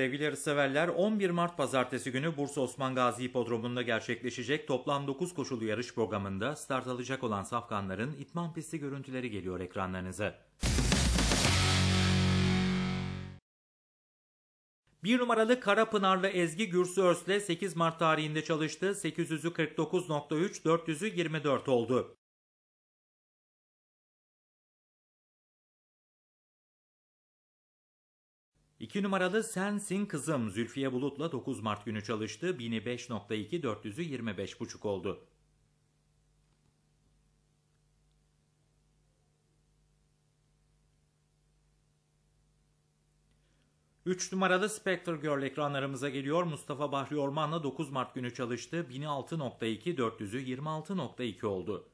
Sevgili yarışseverler 11 Mart pazartesi günü Bursa Osman Gazi Hipodromu'nda gerçekleşecek toplam 9 koşulu yarış programında start alacak olan safkanların itman pisti görüntüleri geliyor ekranlarınıza. 1 numaralı Karapınarlı Ezgi Gürsü Örs'le 8 Mart tarihinde çalıştı. 800'ü 400'ü 24 oldu. İki numaralı Sensin Kızım Zülfiye Bulut'la 9 Mart günü çalıştı. 1005.2 buçuk oldu. Üç numaralı Spectre Girl ekranlarımıza geliyor. Mustafa Bahri Orman'la 9 Mart günü çalıştı. 1006.2 400'ü oldu.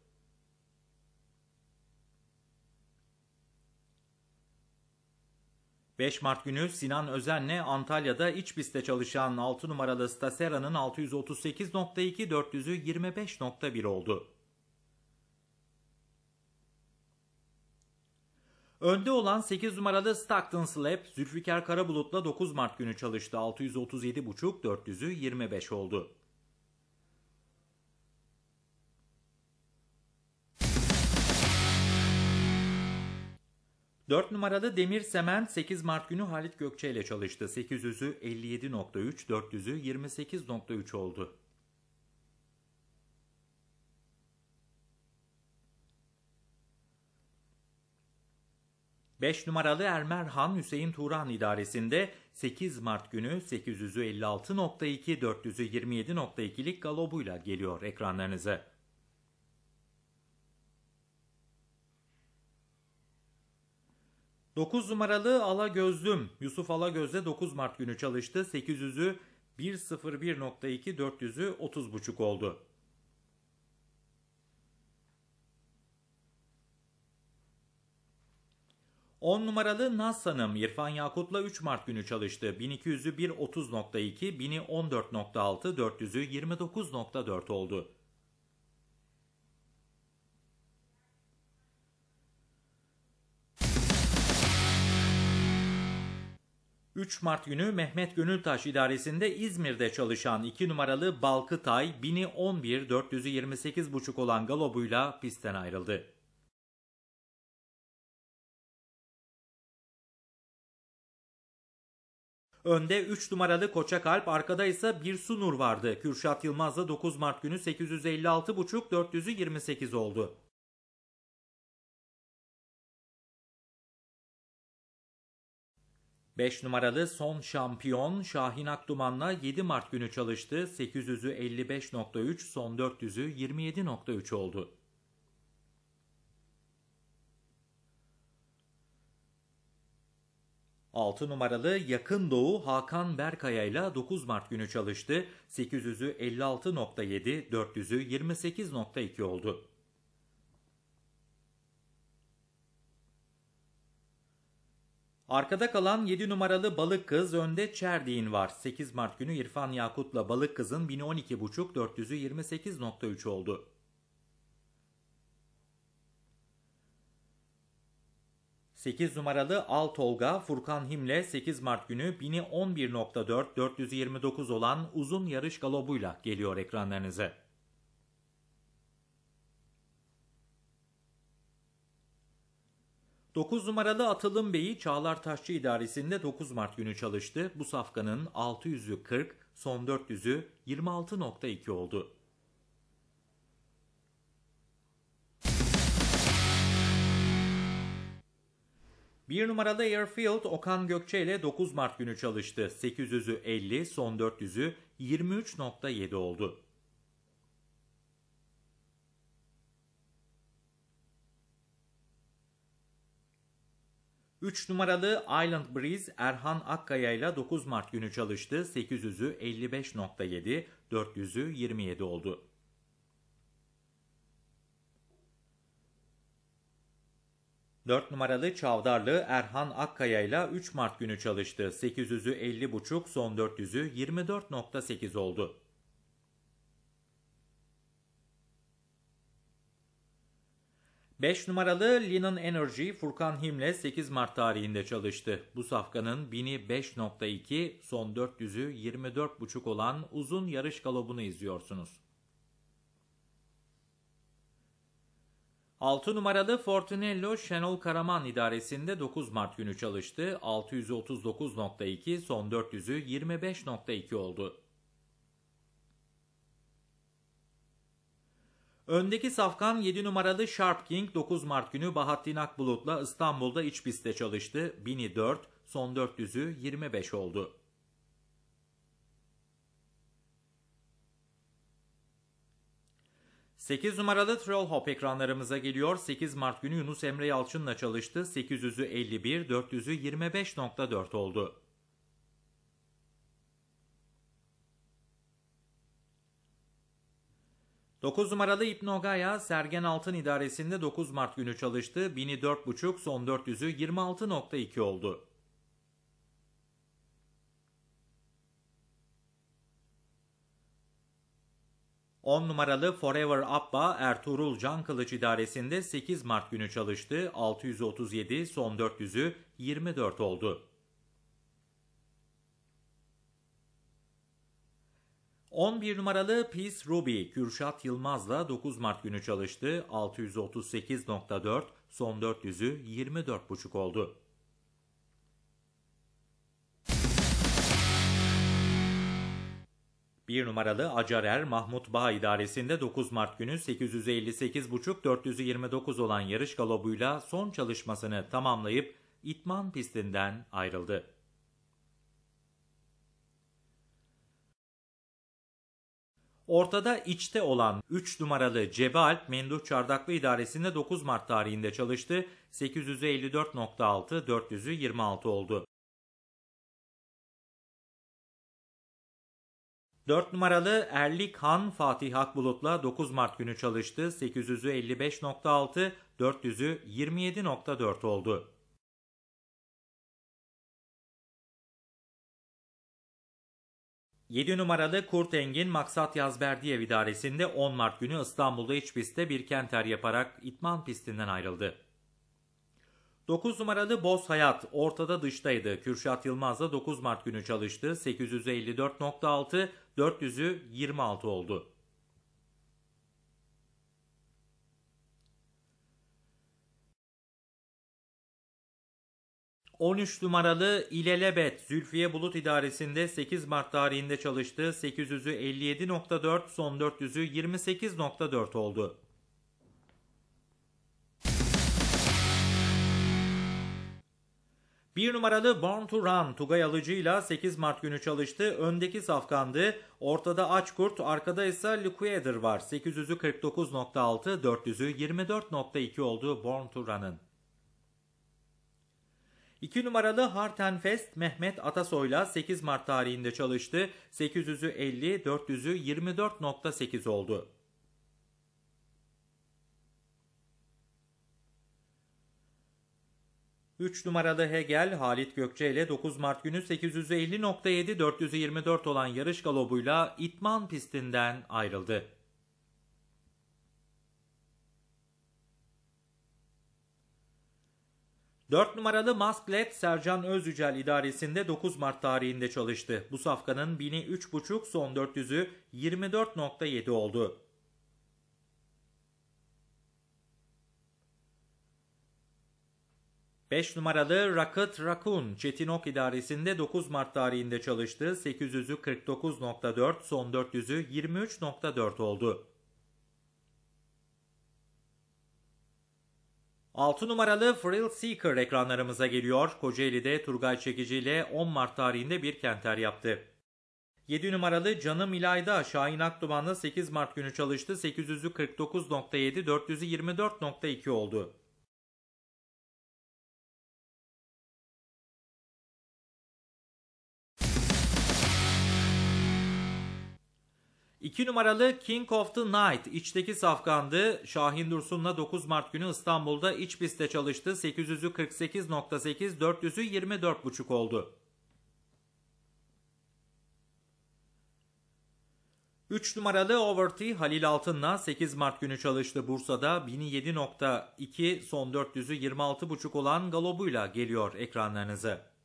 5 Mart günü Sinan Özen'le Antalya'da iç pistte çalışan 6 numaralı Stasera'nın 638.2 400'ü 25.1 oldu. Önde olan 8 numaralı Stockton Slap, Zülfikar Karabulut'la 9 Mart günü çalıştı. 637.5 400'ü 25 oldu. 4 numaralı Demir Semen 8 Mart günü Halit Gökçe ile çalıştı. 800'ü 57.3, 400'ü 28.3 oldu. Beş numaralı Ermer Han Hüseyin Turan idaresinde 8 Mart günü 856.2 427.2'lik galobuyla geliyor ekranlarınıza. 9 numaralı Ala Gözlüm Yusuf Ala Gözde 9 Mart günü çalıştı. 800'ü 1.01.2 400'ü 30.5 oldu. On numaralı Naz Hanım İrfan Yakut'la 3 Mart günü çalıştı. 1200'ü 1.30.2, 1000'i 14.6, 400'ü 29.4 oldu. 3 Mart günü Mehmet Gönültaş idaresinde İzmir'de çalışan 2 numaralı Balkıtay 1011 428,5 olan galobuyla pistten ayrıldı. Önde 3 numaralı Koçakalp, arkada ise bir Sunur vardı. Kürşat Yılmaz da 9 Mart günü 856,5 428 oldu. 5 numaralı son şampiyon Şahin Akduman'la 7 Mart günü çalıştı. 800'ü 55.3, son 400'ü 27.3 oldu. Altı numaralı Yakın Doğu Hakan Berkaya ile 9 Mart günü çalıştı. 800'ü 56.7, 400'ü 28.2 oldu. Arkada kalan 7 numaralı Balık Kız, önde Çerdiğin var. 8 Mart günü İrfan Yakut'la Balık Kız'ın 1012.5 400'ü oldu. Sekiz numaralı Al Tolga, Furkan Himle 8 Mart günü 1011.4 429 olan uzun yarış galobuyla geliyor ekranlarınıza. 9 numaralı Atılım Bey'i Çağlar Taşçı idaresinde 9 Mart günü çalıştı. Bu safkanın 600'ü 40, son 400'ü 26.2 oldu. Bir numaralı Airfield Okan Gökçe ile 9 Mart günü çalıştı. 800'ü 50, son 400'ü 23.7 oldu. 3 numaralı Island Breeze Erhan Akkaya ile 9 Mart günü çalıştı. 800'ü 55.7, 400'ü 27 oldu. Dört numaralı Çavdarlı Erhan Akkaya ile 3 Mart günü çalıştı. 800'ü 50.5, son 400'ü 24.8 oldu. 5 numaralı Linen Energy Furkan Him'le 8 Mart tarihinde çalıştı. Bu safkanın 1005.2 son 400'ü 24.5 olan uzun yarış galobunu izliyorsunuz. 6 numaralı Fortunello Şenol Karaman idaresinde 9 Mart günü çalıştı. 639.2 son 400'ü 25.2 oldu. Öndeki safkan 7 numaralı Sharp King 9 Mart günü Bahattin Akbulut'la İstanbul'da iç pistte çalıştı. 1000'i 4, son 400'ü 25 oldu. Sekiz numaralı Troll Hop ekranlarımıza geliyor. 8 Mart günü Yunus Emre Yalçın'la çalıştı. 800'ü 51, 400'ü 25.4 oldu. 9 numaralı İpnogaya Sergen Altın idaresinde 9 Mart günü çalıştı. 1000'i son 400'ü 26,2 oldu. On numaralı Forever Abba Ertuğrul Can Kılıç idaresinde 8 Mart günü çalıştı. 637 son 400'ü 24 oldu. 11 numaralı Peace Ruby Kürşat Yılmaz'la 9 Mart günü çalıştı. 638.4 son 400'ü 24.5 oldu. Bir numaralı Acarer Mahmut Bağ idaresinde 9 Mart günü 858.5-429 olan yarış galobuyla son çalışmasını tamamlayıp İtman pistinden ayrıldı. Ortada içte olan 3 numaralı Cebalp Alp Menduh Çardaklı İdaresi'nde 9 Mart tarihinde çalıştı. 854.6 400'ü 26 oldu. 4 numaralı Erlik Han Fatih Akbulut'la 9 Mart günü çalıştı. 855.6 400'ü 27.4 oldu. 7 numaralı Kurt Engin Maksat Yazberdiyev idaresinde 10 Mart günü İstanbul'da iç pistte bir kenter yaparak itman pistinden ayrıldı. 9 numaralı Boz Hayat ortada dıştaydı. Kürşat Yılmaz da 9 Mart günü çalıştı. 854.6, 400'ü 26 oldu. 13 numaralı İlelebet Zülfiye Bulut İdaresi'nde 8 Mart tarihinde çalıştı. 800'ü 57.4 son 400'ü 28.4 oldu. Bir numaralı Born to Run Tugay Alıcı'yla 8 Mart günü çalıştı. Öndeki safkandı. Ortada Açkurt, arkada ise Liquidator var. 800'ü 49.6, 400'ü 24.2 oldu Born to Run'ın. 2 numaralı Hartenfest Mehmet Atasoy'la 8 Mart tarihinde çalıştı. 800'ü 50, 400'ü 24.8 oldu. Üç numaralı Hegel Halit Gökçe ile 9 Mart günü 850.7 424 olan yarış galobuyla İtman pistinden ayrıldı. 4 numaralı Masklet Sercan Özücel idaresinde 9 Mart tarihinde çalıştı. Bu safkanın 1000'i 3,5 son 400'ü 24.7 oldu. Beş numaralı Rakıt Rakun Çetinok idaresinde 9 Mart tarihinde çalıştı. 800'ü 49.4 son 400'ü 23.4 oldu. 6 numaralı Frill Seeker ekranlarımıza geliyor. Kocaeli'de Turgay Çekici ile 10 Mart tarihinde bir kenter yaptı. 7 numaralı Canım İlayda Şahin Akduman'la 8 Mart günü çalıştı. 800'ü 49.7, oldu. 2 numaralı King of the Night içteki safkandı. Şahin Dursun'la 9 Mart günü İstanbul'da iç pistte çalıştı. 800'ü 400'ü 24.5 oldu. 3 numaralı Overty Halil Altın'la 8 Mart günü çalıştı Bursa'da 1007.2 son 400'ü 26.5 olan galobuyla geliyor ekranlarınıza.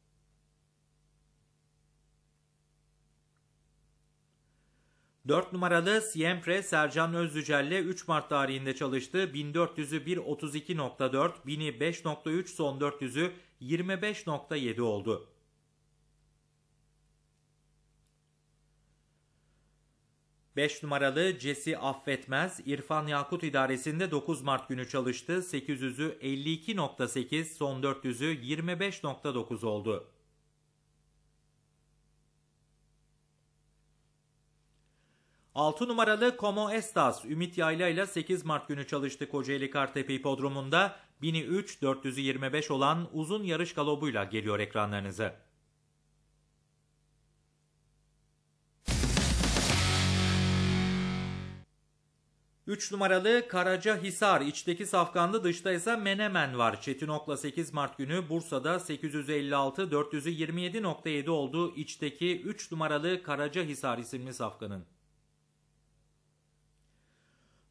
4 numaralı Siempre Sercan Özlücel'le 3 Mart tarihinde çalıştı. 1400'ü 1.32.4, 1000'i 5.3, son 400'ü 25.7 oldu. Beş numaralı Cesi Affetmez, İrfan Yakut idaresinde 9 Mart günü çalıştı. 800'ü 52.8, son 400'ü 25.9 oldu. 6 numaralı Como Estas Ümit Yayla ile 8 Mart günü çalıştı Kocaeli Kartepe Hipodromu'nda 1003 425 olan uzun yarış galobuyla geliyor ekranlarınıza. Üç numaralı Karaca Hisar, içteki safkanlı dışta ise Menemen var. Çetin Ok'la 8 Mart günü Bursa'da 856 427.7 oldu içteki 3 numaralı Karaca Hisar isimli safkanın.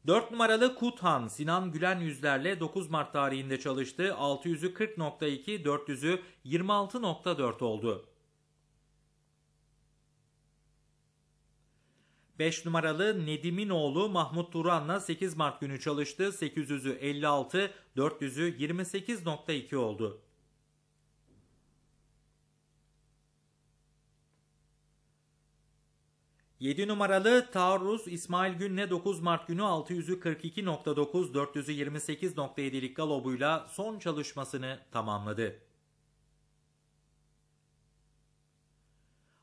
4 numaralı Kuthan Sinan Gülen yüzlerle 9 Mart tarihinde çalıştı. 600'ü 40.2, 400'ü 26.4 oldu. 5 numaralı Nedim'in oğlu Mahmut Turan'la 8 Mart günü çalıştı. 800'ü 56, 400'ü 28.2 oldu. 7 numaralı Taarruz İsmail Gün'le 9 Mart günü 642.9 428.7'lik galobuyla son çalışmasını tamamladı.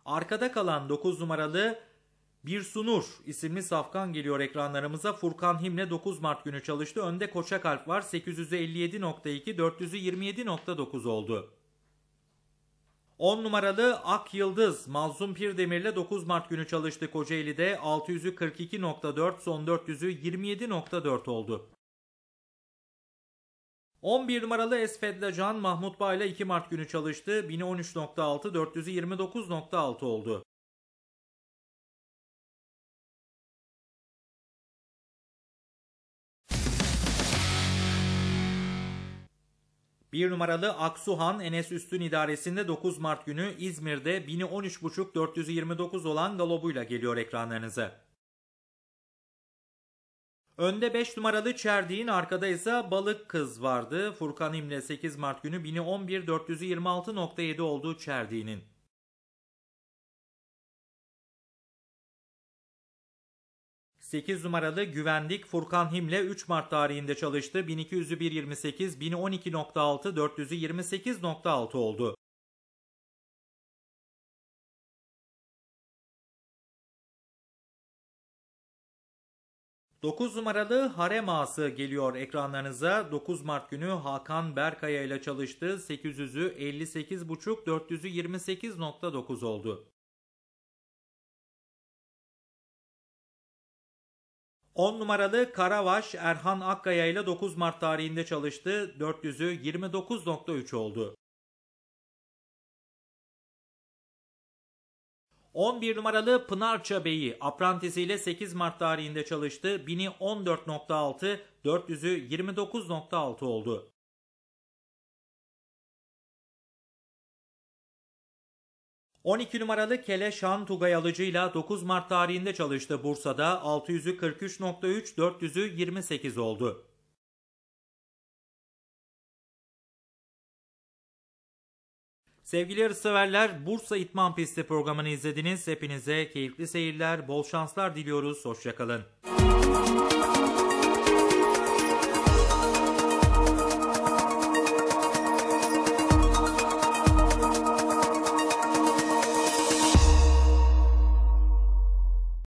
Arkada kalan 9 numaralı Bir Sunur isimli safkan geliyor ekranlarımıza. Furkan Him'le 9 Mart günü çalıştı. Önde Koçakalp var. 857.2 427.9 oldu. 10 numaralı Ak Yıldız Mazlum Pir Demirle 9 Mart günü çalıştı Kocaeli'de 600'ü 42.4 son 400'ü 27.4 oldu. 11 numaralı Esfedla Can Mahmut Bay'la 2 Mart günü çalıştı 1013.6 400'ü 29.6 oldu. 1 numaralı Aksuhan Enes Üstün idaresinde 9 Mart günü İzmir'de 1013.429 olan galobuyla geliyor ekranlarınıza. Önde 5 numaralı Çerdiğin arkada ise Balık Kız vardı. Furkan İmle 8 Mart günü 1011.426.7 olduğu Çerdiğin'in. 8 numaralı Güvenlik Furkan Himle 3 Mart tarihinde çalıştı. 1200'ü 128, 1012.6, 400'ü oldu. Dokuz numaralı Harem Ağası geliyor ekranlarınıza. 9 Mart günü Hakan Berkaya ile çalıştı. 800'ü 58.5, 400'ü oldu. 10 numaralı Karavaş Erhan Akkaya ile 9 Mart tarihinde çalıştı. 400'ü 29.3 oldu. 11 numaralı Pınar Çabeyi ile 8 Mart tarihinde çalıştı. 1000'i 14.6, 400'ü 29.6 oldu. 12 numaralı Kele Şan Tugay Alıcı'yla 9 Mart tarihinde çalıştı Bursa'da 600'ü 400'ü 28 oldu. Sevgili yarışseverler, Bursa İtman Pisti programını izlediniz. Hepinize keyifli seyirler, bol şanslar diliyoruz. Hoşçakalın.